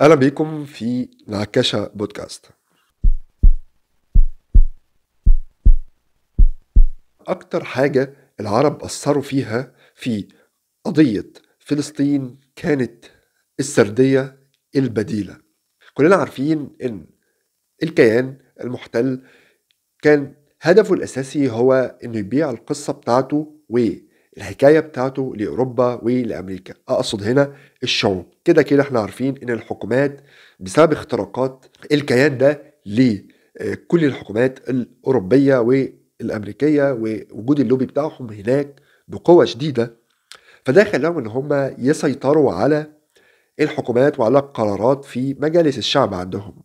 اهلا بيكم في نعكشة بودكاست اكتر حاجة العرب اثروا فيها في قضية فلسطين كانت السردية البديلة كلنا عارفين ان الكيان المحتل كان هدفه الاساسي هو انه يبيع القصة بتاعته و الحكاية بتاعته لأوروبا ولأمريكا أقصد هنا الشعوب كده كده احنا عارفين إن الحكومات بسبب اختراقات الكيان ده لكل الحكومات الأوروبية والأمريكية ووجود اللوبي بتاعهم هناك بقوة شديدة فده خلاهم إن هم يسيطروا على الحكومات وعلى القرارات في مجالس الشعب عندهم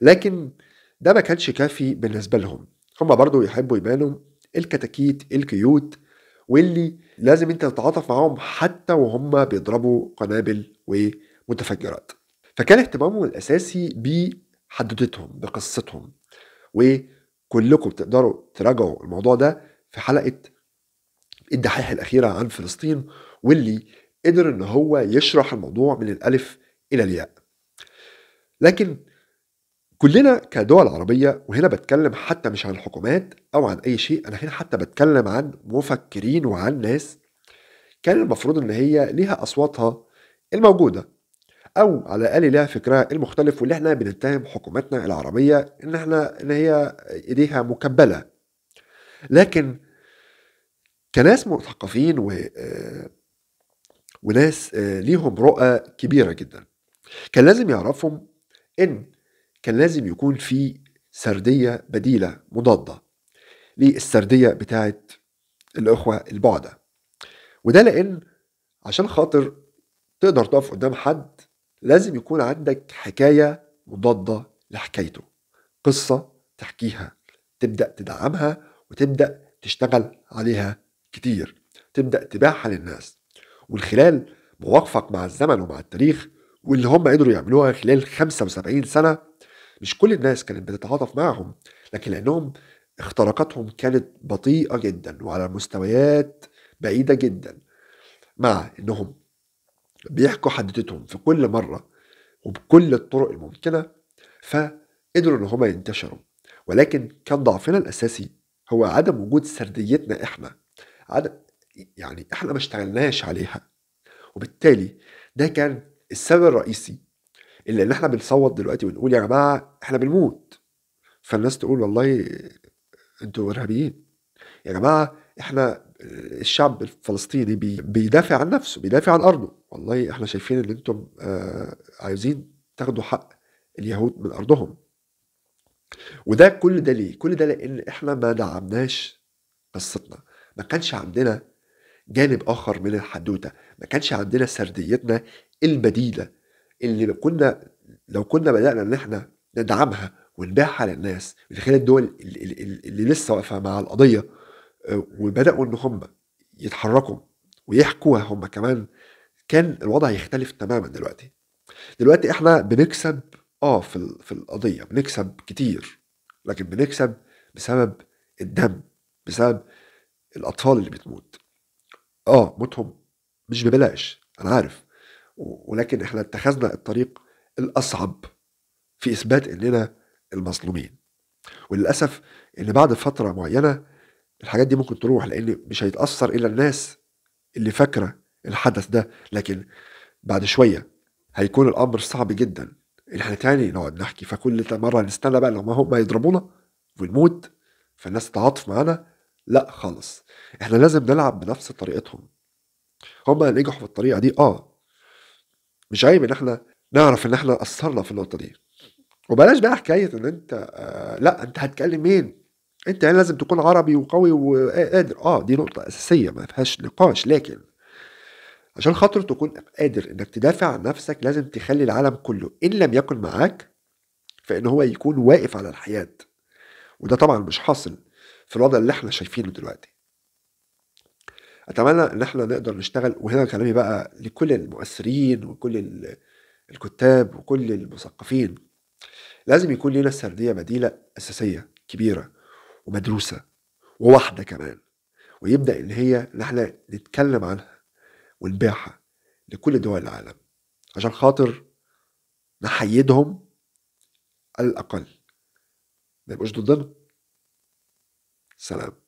لكن ده ما كانش كافي بالنسبة لهم هم برضو يحبوا يبانوا الكتاكيت الكيوت واللي لازم انت تتعاطف معاهم حتى وهم بيضربوا قنابل ومتفجرات فكان اهتمامهم الاساسي بحدوتتهم بقصتهم وكلكم تقدروا تراجعوا الموضوع ده في حلقه الدحيح الاخيره عن فلسطين واللي قدر ان هو يشرح الموضوع من الالف الى الياء لكن كلنا كدول عربية وهنا بتكلم حتى مش عن الحكومات أو عن أي شيء أنا هنا حتى بتكلم عن مفكرين وعن ناس كان المفروض إن هي ليها أصواتها الموجودة أو على الأقل ليها فكرها المختلف واللي احنا بنتهم حكوماتنا العربية إن احنا إن هي إيديها مكبلة لكن كناس مثقفين و وناس آه، ليهم رؤى كبيرة جدا كان لازم يعرفهم إن كان لازم يكون في سردية بديلة مضادة للسردية بتاعت الأخوة البعدة وده لأن عشان خاطر تقدر تقف قدام حد لازم يكون عندك حكاية مضادة لحكايته قصة تحكيها تبدأ تدعمها وتبدأ تشتغل عليها كتير تبدأ تباعها للناس ومن خلال مواقفك مع الزمن ومع التاريخ واللي هم قدروا يعملوها خلال 75 سنة مش كل الناس كانت بتتعاطف معهم لكن لأنهم اختراقاتهم كانت بطيئة جدا وعلى مستويات بعيدة جدا مع أنهم بيحكوا حدتهم في كل مرة وبكل الطرق الممكنة فقدروا أن هما ينتشروا ولكن كان ضعفنا الأساسي هو عدم وجود سرديتنا إحنا عدم يعني إحنا ما اشتغلناش عليها وبالتالي ده كان السبب الرئيسي الا ان احنا بنصوت دلوقتي ونقول يا جماعه احنا بنموت فالناس تقول والله انتوا ارهابيين يا جماعه احنا الشعب الفلسطيني بيدافع عن نفسه بيدافع عن ارضه والله احنا شايفين ان انتم آه، عايزين تاخدوا حق اليهود من ارضهم وده كل ده ليه كل ده لان احنا ما دعمناش قصتنا ما كانش عندنا جانب اخر من الحدوته ما كانش عندنا سرديتنا البديله اللي كنا لو كنا بدانا ان احنا ندعمها ونبيعها للناس من خلال الدول اللي لسه واقفه مع القضيه آه، وبداوا ان هم يتحركوا ويحكوها هم كمان كان الوضع يختلف تماما دلوقتي دلوقتي احنا بنكسب اه في في القضيه بنكسب كتير لكن بنكسب بسبب الدم بسبب الاطفال اللي بتموت اه موتهم مش ببلاش انا عارف ولكن احنا اتخذنا الطريق الاصعب في اثبات اننا المظلومين وللاسف ان بعد فتره معينه الحاجات دي ممكن تروح لان مش هيتاثر الا الناس اللي فاكره الحدث ده لكن بعد شويه هيكون الامر صعب جدا ان احنا تاني نقعد نحكي فكل مره نستنى بقى لما هم يضربونا ونموت فالناس تتعاطف معانا لا خالص احنا لازم نلعب بنفس طريقتهم هم نجحوا في الطريقه دي اه مش عيب ان احنا نعرف ان احنا قصرنا في النقطه دي وبلاش بقى حكايه ان انت آه لا انت هتكلم مين انت يعني لازم تكون عربي وقوي وقادر اه دي نقطه اساسيه ما فيهاش نقاش لكن عشان خاطر تكون قادر انك تدافع عن نفسك لازم تخلي العالم كله ان لم يكن معاك فان هو يكون واقف على الحياد وده طبعا مش حاصل في الوضع اللي احنا شايفينه دلوقتي اتمنى ان احنا نقدر نشتغل وهنا كلامي بقى لكل المؤثرين وكل الكتاب وكل المثقفين لازم يكون لنا سرديه بديله اساسيه كبيره ومدروسه وواحده كمان ويبدا ان هي ان احنا نتكلم عنها ونبيعها لكل دول العالم عشان خاطر نحيدهم على الاقل ما يبقوش ضدنا سلام